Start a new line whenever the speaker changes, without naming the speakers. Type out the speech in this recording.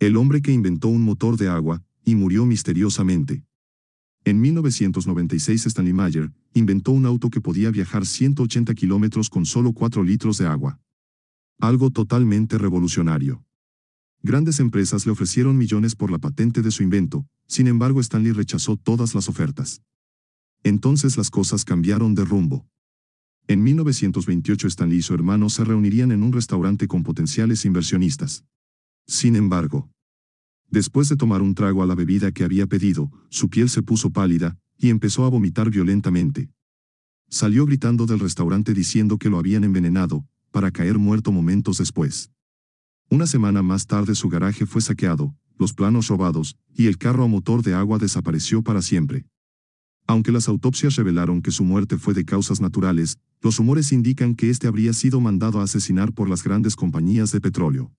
el hombre que inventó un motor de agua, y murió misteriosamente. En 1996 Stanley Mayer inventó un auto que podía viajar 180 kilómetros con solo 4 litros de agua. Algo totalmente revolucionario. Grandes empresas le ofrecieron millones por la patente de su invento, sin embargo Stanley rechazó todas las ofertas. Entonces las cosas cambiaron de rumbo. En 1928 Stanley y su hermano se reunirían en un restaurante con potenciales inversionistas. Sin embargo, después de tomar un trago a la bebida que había pedido, su piel se puso pálida, y empezó a vomitar violentamente. Salió gritando del restaurante diciendo que lo habían envenenado, para caer muerto momentos después. Una semana más tarde su garaje fue saqueado, los planos robados, y el carro a motor de agua desapareció para siempre. Aunque las autopsias revelaron que su muerte fue de causas naturales, los rumores indican que este habría sido mandado a asesinar por las grandes compañías de petróleo.